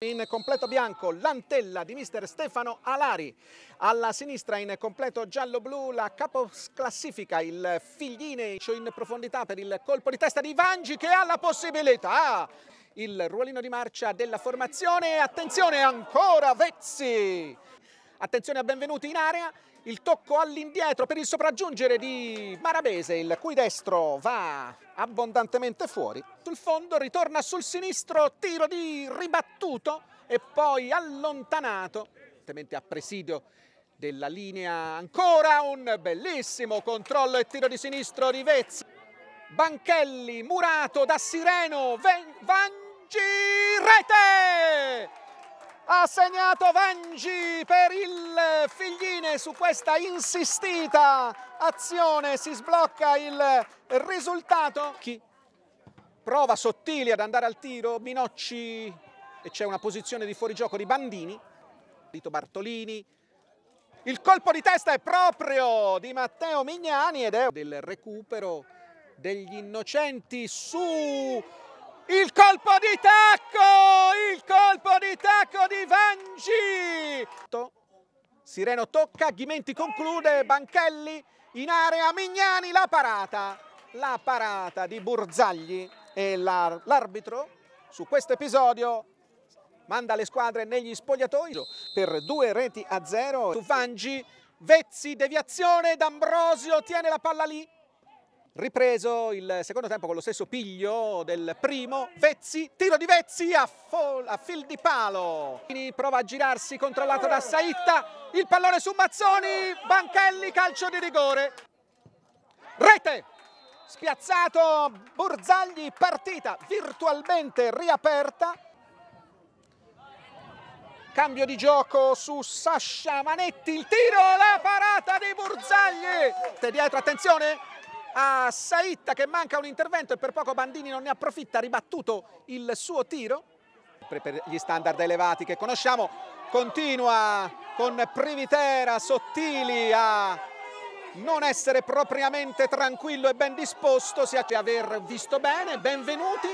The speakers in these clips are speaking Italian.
In completo bianco l'antella di mister Stefano Alari, alla sinistra in completo giallo-blu la capoclassifica, il Figline cioè in profondità per il colpo di testa di Vangi che ha la possibilità. Il ruolino di marcia della formazione, attenzione ancora Vezzi! Attenzione a benvenuti in area, il tocco all'indietro per il sopraggiungere di Marabese, il cui destro va abbondantemente fuori. Sul fondo ritorna sul sinistro, tiro di ribattuto e poi allontanato, evidentemente a presidio della linea. Ancora un bellissimo controllo e tiro di sinistro di Vezzi. Banchelli, murato da Sireno, Vangi, rete! ha segnato Vangi per il Figline su questa insistita azione si sblocca il risultato Chi prova Sottili ad andare al tiro Minocci e c'è una posizione di fuorigioco di Bandini Dito Bartolini il colpo di testa è proprio di Matteo Mignani ed è del recupero degli innocenti su il colpo di tacco, il colpo di tacco di Vangi. Sireno tocca, Ghimenti conclude, Banchelli in area, Mignani la parata, la parata di Burzagli e l'arbitro su questo episodio manda le squadre negli spogliatoi per due reti a zero. Su Vangi, Vezzi, deviazione, D'Ambrosio tiene la palla lì, Ripreso il secondo tempo con lo stesso piglio del primo, Vezzi, tiro di Vezzi a, a fil di palo. Prova a girarsi, controllato da Saitta, il pallone su Mazzoni, Banchelli, calcio di rigore. Rete, spiazzato, Borzagli, partita virtualmente riaperta. Cambio di gioco su Sascia Manetti, il tiro, la parata di Borzagli. Dietro, attenzione, a Saitta che manca un intervento e per poco Bandini non ne approfitta, ha ribattuto il suo tiro. Per gli standard elevati che conosciamo, continua con Privitera, Sottili a non essere propriamente tranquillo e ben disposto, sia che aver visto bene, benvenuti,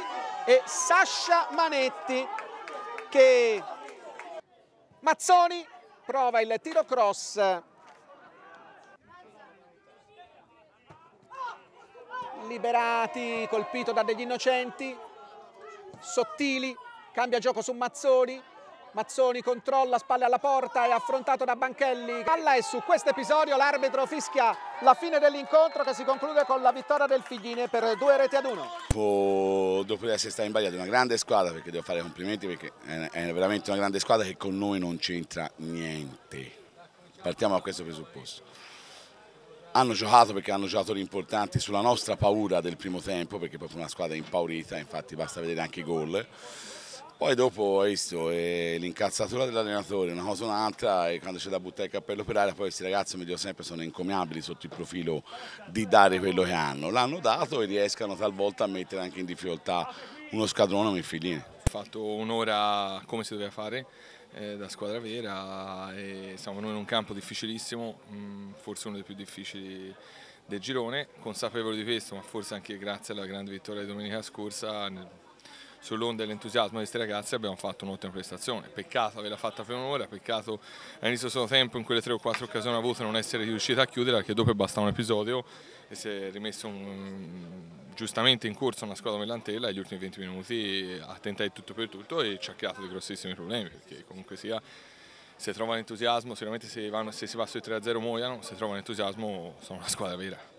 e Sascia Manetti che Mazzoni prova il tiro cross liberati, colpito da degli innocenti, Sottili, cambia gioco su Mazzoni, Mazzoni controlla, spalle alla porta, è affrontato da Banchelli. Palla e su questo episodio l'arbitro fischia la fine dell'incontro che si conclude con la vittoria del Figline per due reti ad uno. Dopo, dopo essere stata imbagliata una grande squadra, perché devo fare complimenti perché è veramente una grande squadra che con noi non c'entra niente. Partiamo da questo presupposto hanno giocato perché hanno giocato importanti sulla nostra paura del primo tempo perché è proprio una squadra impaurita, infatti basta vedere anche i gol. Poi dopo hai visto eh, l'incazzatura dell'allenatore, una cosa o un'altra e quando c'è da buttare il cappello per aria poi questi ragazzi mi dico sempre sono incomiabili sotto il profilo di dare quello che hanno. L'hanno dato e riescano talvolta a mettere anche in difficoltà uno scadrone o un filino fatto un'ora come si doveva fare eh, da squadra vera e siamo noi in un campo difficilissimo, mh, mm, forse uno dei più difficili del girone, consapevoli di questo ma forse anche grazie alla grande vittoria di domenica scorsa sull'onda e l'entusiasmo di questi ragazzi abbiamo fatto un'ottima prestazione. Peccato averla fatta per un'ora, peccato all'inizio del tempo in quelle tre o quattro occasioni avute non essere riuscita a chiudere perché dopo basta un episodio e si è rimesso un, giustamente in corso una squadra millantella e gli ultimi 20 minuti ha tentato tutto per tutto e ci ha creato dei grossissimi problemi perché comunque sia se trova l'entusiasmo, sicuramente se, vanno, se si va sui 3-0 muoiono, se trova l'entusiasmo sono una squadra vera.